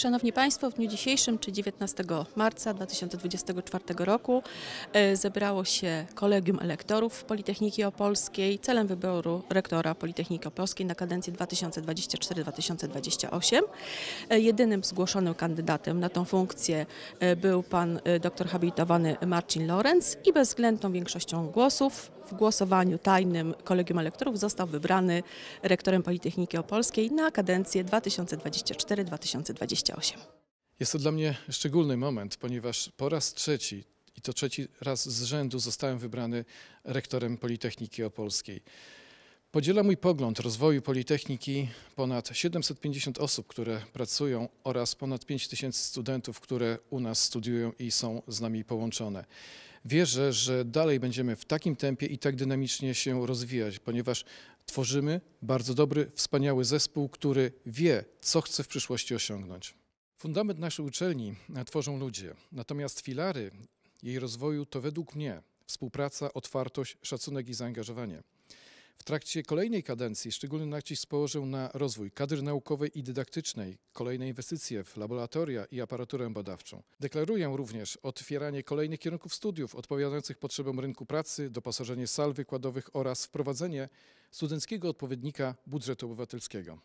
Szanowni Państwo, w dniu dzisiejszym, czyli 19 marca 2024 roku, e, zebrało się kolegium elektorów Politechniki Opolskiej celem wyboru rektora Politechniki Opolskiej na kadencję 2024-2028. E, jedynym zgłoszonym kandydatem na tą funkcję e, był pan doktor habilitowany Marcin Lorenz i bezwzględną większością głosów w głosowaniu tajnym kolegium elektorów został wybrany rektorem Politechniki Opolskiej na kadencję 2024-2028. 28. Jest to dla mnie szczególny moment, ponieważ po raz trzeci i to trzeci raz z rzędu zostałem wybrany rektorem Politechniki Opolskiej. Podziela mój pogląd rozwoju Politechniki ponad 750 osób, które pracują oraz ponad 5000 studentów, które u nas studiują i są z nami połączone. Wierzę, że dalej będziemy w takim tempie i tak dynamicznie się rozwijać, ponieważ tworzymy bardzo dobry, wspaniały zespół, który wie, co chce w przyszłości osiągnąć. Fundament naszej uczelni e, tworzą ludzie, natomiast filary jej rozwoju to według mnie współpraca, otwartość, szacunek i zaangażowanie. W trakcie kolejnej kadencji szczególny nacisk położył na rozwój kadry naukowej i dydaktycznej, kolejne inwestycje w laboratoria i aparaturę badawczą. Deklaruję również otwieranie kolejnych kierunków studiów odpowiadających potrzebom rynku pracy, doposażenie sal wykładowych oraz wprowadzenie studenckiego odpowiednika budżetu obywatelskiego.